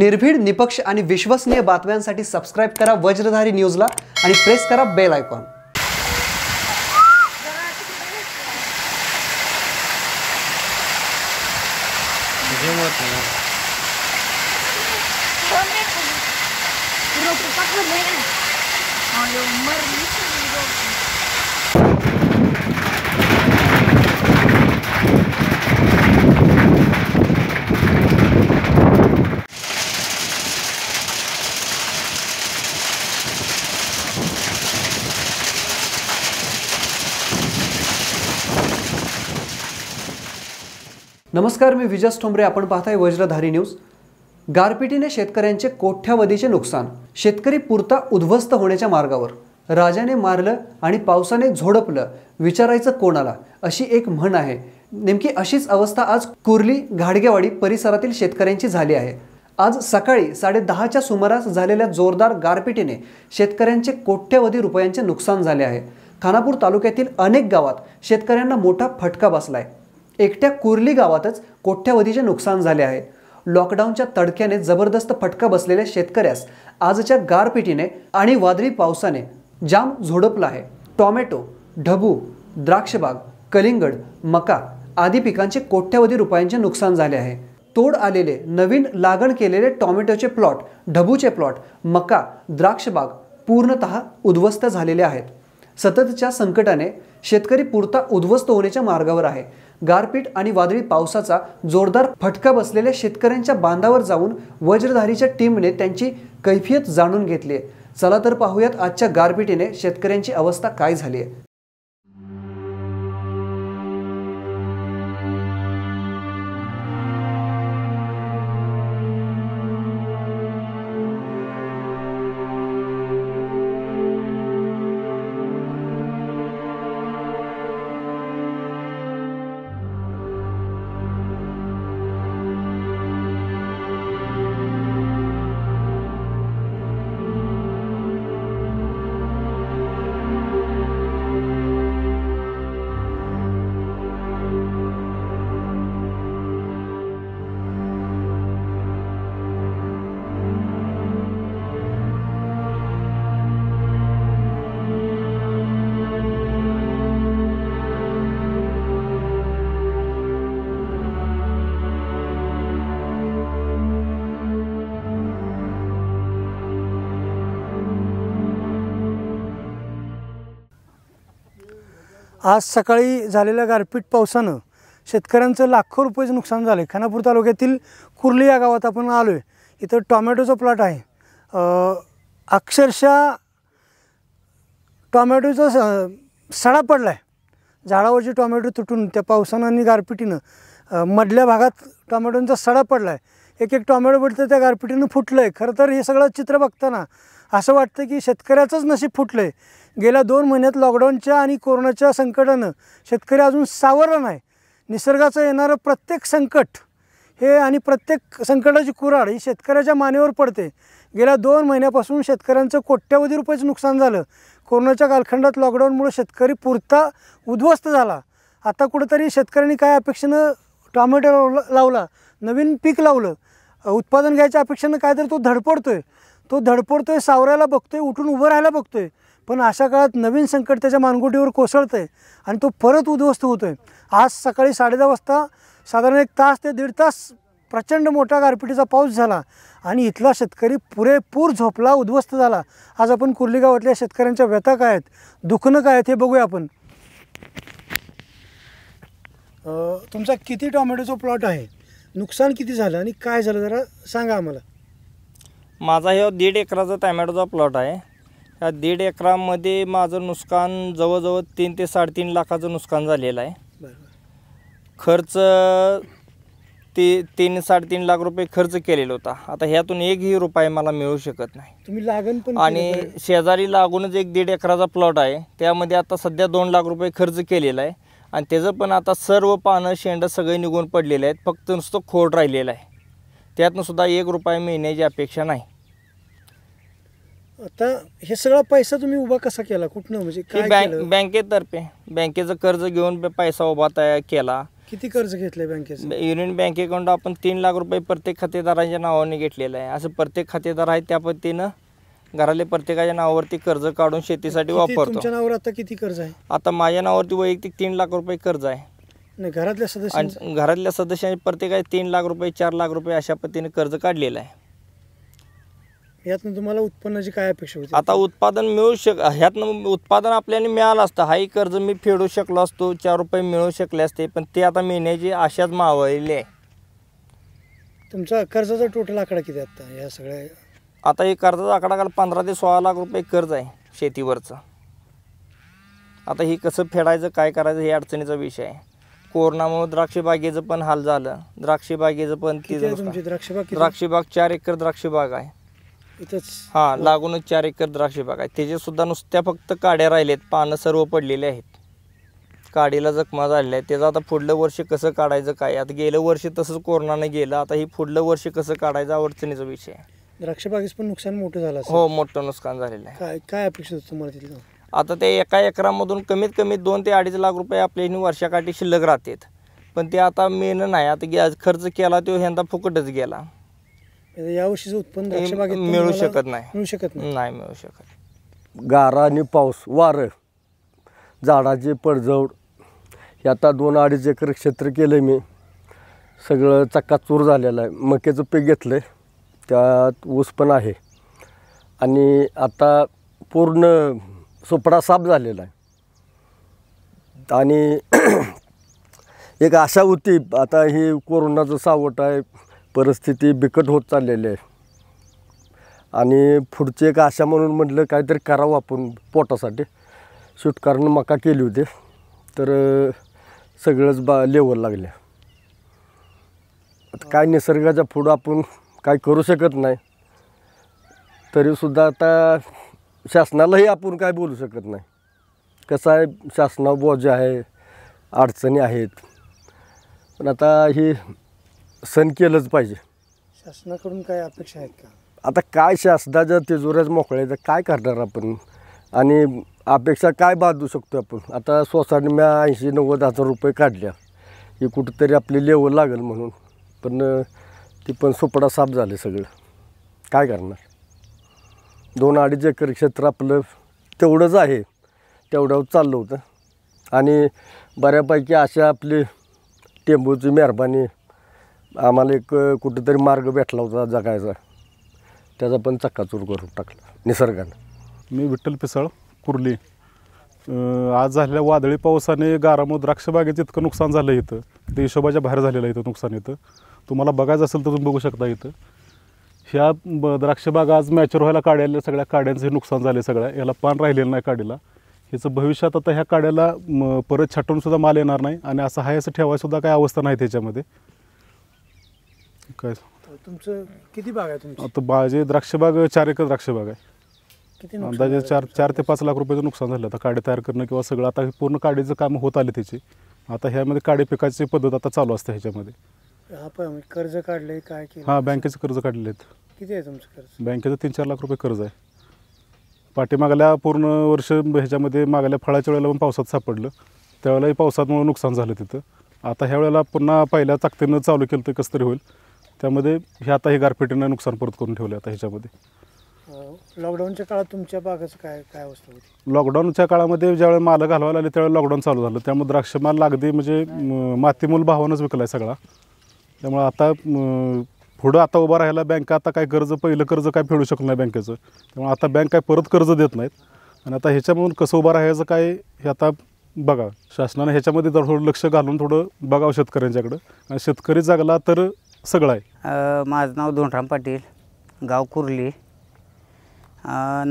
निर्भीड निपक्ष आणि विश्वसनीय बातम्यांसाठी सबस्क्राईब करा वज्रधारी न्यूजला आणि प्रेस करा बेल आयकॉन नमस्कार मी विजय ठोंबरे आपण पाहताय वज्रधारी न्यूज गारपिटीने शेतकऱ्यांचे कोठ्यावधीचे नुकसान शेतकरी पुरता उद्ध्वस्त होण्याच्या मार्गावर राजाने मारलं आणि पावसाने झोडपलं विचारायचं कोणाला अशी एक म्हण आहे नेमकी अशीच अवस्था आज कुर्ली घाडगेवाडी परिसरातील शेतकऱ्यांची झाली आहे आज सकाळी साडे दहाच्या सुमारास झालेल्या जोरदार गारपिटीने शेतकऱ्यांचे कोट्यवधी रुपयांचे नुकसान झाले आहे खानापूर तालुक्यातील अनेक गावात शेतकऱ्यांना मोठा फटका बसला आहे एकट्या कुर्ली गावातच कोठ्यावधीचे नुकसान झाले आहे लॉकडाऊनच्या तडक्याने जबरदस्त फटका बसलेल्या शेतकऱ्यास आजच्या गारपिटीने आणि वादळी पावसाने जाम झोडपला आहे टॉमॅटो ढबू द्राक्षबाग कलिंगड मका आदी पिकांचे कोट्यावधी रुपयांचे नुकसान झाले आहे तोड आलेले नवीन लागण केलेले टॉमॅटोचे प्लॉट ढबूचे प्लॉट मका द्राक्षबाग पूर्णत उद्ध्वस्त झालेले आहेत सततच्या संकटाने शेतकरी पुरता उद्ध्वस्त होण्याच्या मार्गावर आहे गारपीट आणि वादळी पावसाचा जोरदार फटका बसलेल्या शेतकऱ्यांच्या बांधावर जाऊन वज्रधारीच्या टीमने त्यांची कैफियत जाणून घेतली चला तर पाहूयात आजच्या गारपिटीने शेतकऱ्यांची अवस्था काय झाली आहे आज सकाळी झालेल्या गारपीट पावसानं शेतकऱ्यांचं लाखो रुपयेचं नुकसान झालं आहे खानापूर तालुक्यातील कुर्ली या गावात आपण आलो आहे इथं टॉमॅटोचं प्लॉट आहे अक्षरशः टॉमॅटोचा सडा पडला आहे झाडावरचे टॉमॅटो तुटून त्या पावसानं आणि गारपिटीनं मधल्या भागात टॉमॅटोंचा सडा पडला आहे एक एक टॉमॅटो पडतं त्या गारपिटीनं फुटलं आहे खरं तर हे सगळं चित्र बघताना असं वाटतं की शेतकऱ्याचंच नशीब फुटलं आहे गेल्या दोन महिन्यात लॉकडाऊनच्या आणि कोरोनाच्या संकटानं शेतकरी अजून सावरला नाही निसर्गाचं येणारं प्रत्येक संकट हे आणि प्रत्येक संकटाची कुराड ही शेतकऱ्याच्या मानेवर पडते गेल्या दोन महिन्यापासून शेतकऱ्यांचं कोट्यावधी रुपयाचं नुकसान झालं कोरोनाच्या कालखंडात लॉकडाऊनमुळे शेतकरी पुरता उद्ध्वस्त झाला आता कुठंतरी शेतकऱ्यांनी काय अपेक्षेनं टॉमॅटो लावला नवीन पीक लावलं उत्पादन घ्यायच्या अपेक्षेनं काय तर तो धडपडतो आहे तो धडपडतोय सावरायला बघतोय उठून उभं राहायला बघतोय पण अशा काळात नवीन संकट त्याच्या मानगुटीवर कोसळतं आहे आणि तो परत उद्ध्वस्त होतोय आज सकाळी साडेदहा वाजता साधारण एक तास ते दीड तास प्रचंड मोठा गारपिटीचा पाऊस झाला आणि इथला शेतकरी पुरेपूर झोपला उद्ध्वस्त झाला आज आपण कुर्लीगावातल्या शेतकऱ्यांच्या व्यथा काय आहेत दुखणं काय आहेत हे बघूया आपण तुमचा किती टॉमॅटोचा प्लॉट आहे नुकसान किती झालं आणि काय झालं जरा सांगा आम्हाला माझा हे दीड एकराचा टॅमॅटोचा प्लॉट आहे ह्या दीड एकरामध्ये माझं नुकसान जवळजवळ तीन ते साडेतीन लाखाचं नुकसान झालेलं आहे खर्च ती तीन साडेतीन लाख रुपये खर्च केलेला होता आता ह्यातून एकही रुपये मला मिळू शकत नाही तुम्ही लागण पण आणि शेजारी लागूनच एक दीड एकराचा प्लॉट आहे त्यामध्ये आता सध्या दोन लाख रुपये खर्च केलेला आहे आणि त्याचं पण आता सर्व पानं शेंड सगळे निघून पडलेले आहेत फक्त नुसतं खोड राहिलेलं आहे सुद्धा एक रुपया मिळण्याची अपेक्षा नाही आता हे सगळा पैसा तुम्ही उभा कसा केला कुठनं म्हणजे काय बँकेतर्फे बँकेचं कर्ज घेऊन पैसा उभा तयार केला किती कर्ज घेतले बँकेचं युनियन बँकेकडून आपण तीन लाख रुपये प्रत्येक खातेदारांच्या नावाने घेतलेलं आहे असं प्रत्येक खातेदार आहे त्या पद्धतीनं घराले प्रत्येकाच्या नावावरती कर्ज काढून शेतीसाठी वापरतो आता किती कर्ज आहे आता माझ्या नावावरती वैयक्तिक तीन लाख रुपये कर्ज आहे नाही घरातल्या सदस्य घरातल्या सदस्यांनी प्रत्येकाने तीन लाख रुपये चार लाख रुपये अशा पद्धतीने कर्ज काढलेलं आहे यातनं तुम्हाला उत्पन्नाची काय अपेक्षा होती आता उत्पादन मिळू शक ह्यातनं उत्पादन आपल्याने मिळालं असतं हाही कर्ज मी फेडू शकलो असतो चार रुपये मिळू शकले असते पण ते आता मिळण्याची आशाच मावळली आहे तुमचा कर्जाचा टोटल आकडा किती आता या सगळ्या आता हे कर्जाचा आकडा काल पंधरा ते सोळा लाख रुपये कर्ज आहे शेतीवरचं आता हे कसं फेडायचं काय करायचं हे अडचणीचा विषय आहे कोरोनामुळे द्राक्ष बागेचं पण हाल झालं द्राक्ष बागेचं पण द्राक्षबाग बाग चार एकर द्राक्ष बाग आहे हा लागूनच चार एकर द्राक्ष बाग आहे त्याचे सुद्धा नुसत्या फक्त काड्या राहिलेत पानं सर्व पडलेले आहेत काडीला जखमा झालेल्या आहेत त्याचं आता पुढलं वर्ष कसं काढायचं काय आता गेलं वर्ष तसंच कोरोनानं गेलं आता ही पुढलं वर्ष कसं काढायचं अडचणीचा विषय द्राक्षबागेच बागेस पण नुकसान मोठं झालं हो मोठं नुकसान झालेलं आहे काय काय अपेक्षित तुम्हाला आता ते एका एकरामधून कमीत कमी दोन ते अडीच लाख रुपये आपल्या वर्षाकाठी शिल्लक राहतात पण ते आता मेन नाही आता गॅस खर्च केला तो ह्यांदा फुकटच गेला म्हणजे यावर्षीचं उत्पन्न मिळू शकत नाही मिळू शकत नाही मिळू शकत गारा आणि पाऊस वारं झाडाची पडझड हे आता दोन अडीच एकर क्षेत्र केलं मी सगळं चक्काचूर झालेलं आहे मक्याचं पीक घेतलं त्यात ऊस पण आहे आणि आता पूर्ण सुपडा साफ झालेला आहे आणि एक आशा होती आता ही कोरोनाचं सावट आहे परिस्थिती बिकट होत चाललेली आहे आणि पुढची एक आशा म्हणून म्हटलं काहीतरी करावं आपण पोटासाठी सुटकारानं मका केली होती तर सगळंच बा लेवल लागल्या आता काय निसर्गाच्या पुढं आपण काय करू शकत नाही तरीसुद्धा आता शासनालाही आपण काय बोलू शकत नाही कसं आहे शासना बोज आहे अडचणी आहेत पण आता हे सण केलंच पाहिजे शासनाकडून काय अपेक्षा आहेत का आता काय शासनाच्या तिजोऱ्याच तर काय करणार आपण आणि अपेक्षा काय बांधू शकतो आपण आता सोसायटी म्या ऐंशी नव्वद हजार रुपये काढल्या ही कुठंतरी आपली लेवल लागेल म्हणून पण ती पण सुपडा साफ झाले सगळं काय करणार दोन अडीच एकर क्षेत्र आपलं तेवढंच आहे तेवढं चाललं होतं आणि बऱ्यापैकी अशा आपली टेंबूची मेहरबानी आम्हाला एक कुठेतरी मार्ग भेटला होता जगायचा त्याचा पण चक्काचूर करून टाकला निसर्गानं मी विठ्ठल पिसळ कुर्ली आज झालेल्या वादळी पावसाने गारामो द्राक्षबागेचं इतकं नुकसान झालं इथं ते हिशोबाच्या बाहेर झालेलं इथं नुकसान इथं तुम्हाला बघायचं असेल तर तुम्ही बघू शकता इथं ह्या द्राक्षबाग आज मॅचर व्हायला काढायला सगळ्या काड्यांचं नुकसान झाले सगळ्या याला पान राहिलेलं नाही काडीला ह्याचं भविष्यात आता ह्या काड्याला परत परत छाटूनसुद्धा माल येणार नाही आणि असं हाय असं ठेवायसुद्धा काय अवस्था नाही त्याच्यामध्ये काय तुमचं किती बाग आहे तुमची आता बाजे द्राक्षबाग चार एकर द्राक्षबाग आहे अंदाजे चार चार ते पाच लाख रुपयाचं नुकसान झालं आता काडे तयार करणं किंवा सगळं आता पूर्ण काडीचं काम होत आले त्याची आता ह्यामध्ये काडे पिकाची पद्धत आता चालू असते ह्याच्यामध्ये कर्ज काढले काय हा हां बँकेचं कर्ज काढले आहेत किती आहे तुमचं कर्ज बँकेचं तीन चार लाख रुपये कर्ज आहे पाठीमागल्या पूर्ण वर्ष ह्याच्यामध्ये मागल्या फळाच्या वेळेला पण पावसात सापडलं त्यावेळेलाही पावसामुळे नुकसान झालं तिथं आता ह्या वेळेला पुन्हा पहिल्या ताकदीनं चालू केलं तर कसं तरी होईल त्यामध्ये हे आता हे गारपेटीनं नुकसान परत करून ठेवलं आता ह्याच्यामध्ये लॉकडाऊनच्या काळात तुमच्या बागाचं काय काय अवस्था होती लॉकडाऊनच्या काळामध्ये ज्यावेळेला माल घालवायला आले त्यावेळेला लॉकडाऊन चालू झालं त्यामुळे द्राक्ष माल लागदी म्हणजे मातीमूल भावानंच विकला आहे सगळा त्यामुळे आता पुढं आता उभा राहायला बँक आता काय कर्ज पहिलं कर्ज काय फेडू शकलं नाही बँकेचं त्यामुळे आता बँक काय परत कर्ज देत नाहीत आणि आता ह्याच्यामधून कसं उभं राहायचं काय हे आता बघा शासनानं ह्याच्यामध्ये जर थोडं लक्ष घालून थोडं बघावं शेतकऱ्यांच्याकडं आणि शेतकरी जगला तर सगळं आहे माझं नाव धोंडराम पाटील गाव कुर्ली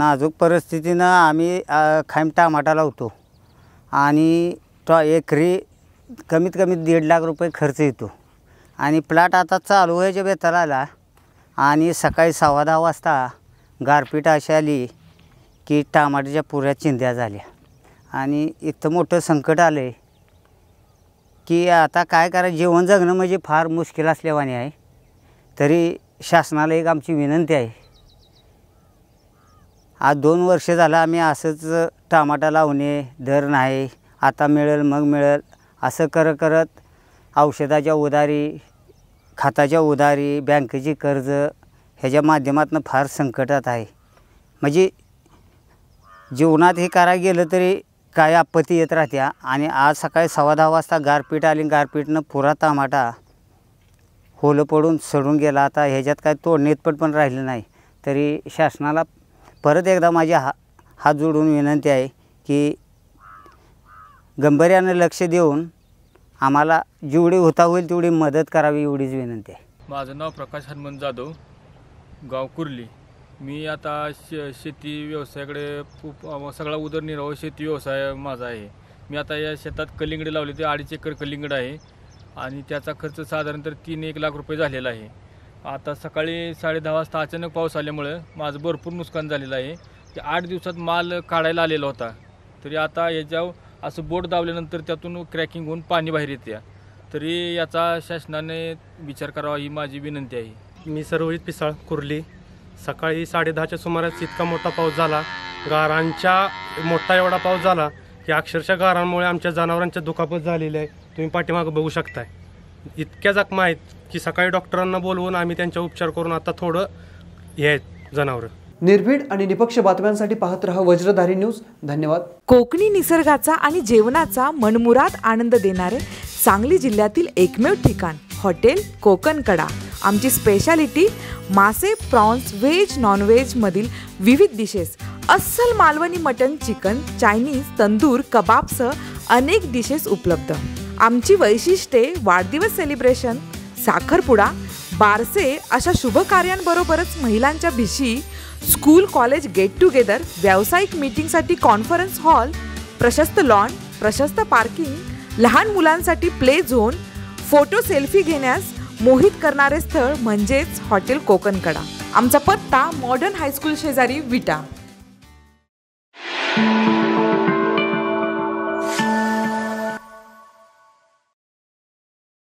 नाजूक परिस्थितीनं आम्ही खाईम टमाटा लावतो आणि एकरी कमीत कमी दीड लाख रुपये खर्च येतो आणि प्लॅट आता चालू व्हायच्या जे आला आणि सकाळी सव्वा दहा वाजता गारपीट अशी आली की टमाट्याच्या पुऱ्या चिंध्या झाल्या आणि इतकं मोठं संकट आलं आहे की आता काय करा जेवण जगणं म्हणजे फार मुश्किल असल्यावाने आहे तरी शासनाला एक आमची विनंती आहे आज दोन वर्ष झालं आम्ही असंच टमाटा लावणे दर नाही आता मिळेल मग मिळेल असं करत करत औषधाच्या उधारी खाताच्या उधारी बँकेची कर्ज ह्याच्या माध्यमातून फार संकटात आहे म्हणजे जीवनात हे करायला गेलं तरी काय आपत्ती येत राहत्या आणि आज सकाळी सव्वा दहा वाजता गारपीट आली गारपीटनं पुरा टमाटा होलं पडून सडून गेला आता ह्याच्यात काय नेतपट पण राहिलं नाही तरी शासनाला परत एकदा माझी हा हात जोडून विनंती आहे की गंभीर्यानं लक्ष देऊन आम्हाला जेवढी होता होईल तेवढी मदत करावी एवढीच विनंती आहे माझं नाव प्रकाश हनुमंत जाधव गाव मी आता शे शेती व्यवसायाकडे खूप सगळा उदरनिर्वाह शेती व्यवसाय माझा आहे मी आता या शेतात कलिंगड लावले ते अडीच एकर कलिंगड आहे आणि त्याचा खर्च साधारणतः तीन एक लाख रुपये झालेला आहे आता सकाळी दहा वाजता अचानक पाऊस आल्यामुळं माझं भरपूर नुकसान झालेलं आहे ते आठ दिवसात माल काढायला आलेला होता तरी आता याच्यावर असं बोट दावल्यानंतर त्यातून क्रॅकिंग होऊन पाणी बाहेर येते तरी याचा शासनाने विचार करावा ही माझी विनंती आहे मी सर्वजित पिसाळ कुर्ली सकाळी साडेदहाच्या सुमारास इतका मोठा पाऊस झाला गारांच्या मोठा एवढा पाऊस झाला की अक्षरशः गारांमुळे आमच्या जनावरांच्या दुखापत झालेली आहे तुम्ही पाठीमागं बघू शकताय इतक्या जखमा आहेत की सकाळी डॉक्टरांना बोलवून आम्ही त्यांच्या उपचार करून आता थोडं हे आहेत जनावरं निर्भीड आणि निपक्ष बातम्यांसाठी पाहत रहा वज्रधारी न्यूज धन्यवाद कोकणी निसर्गाचा आणि जेवणाचा मनमुराद आनंद देणारे सांगली जिल्ह्यातील एकमेव ठिकाण हॉटेल कोकण कडा आमची स्पेशालिटी मासे प्रॉन्स व्हेज मधील विविध डिशेस अस्सल Malvani mutton chicken Chinese tandoor कबाबसह अनेक डिशेस उपलब्ध आमची वैशिष्ट्ये वाढदिवस सेलिब्रेशन साखरपुडा बारसे अशा शुभ कार्यांबरोबरच महिलांच्या भिशी स्कूल कॉलेज गेट टुगेदर व्यावसायिक मीटिंगसाठी कॉन्फरन्स हॉल प्रशस्त लॉन प्रशस्त पार्किंग लहान मुलांसाठी प्ले झोन फोटो सेल्फी घेण्यास मोहित करणारे स्थळ म्हणजेच हॉटेल कोकणकडा आमचा पत्ता मॉडर्न हायस्कूल शेजारी विटा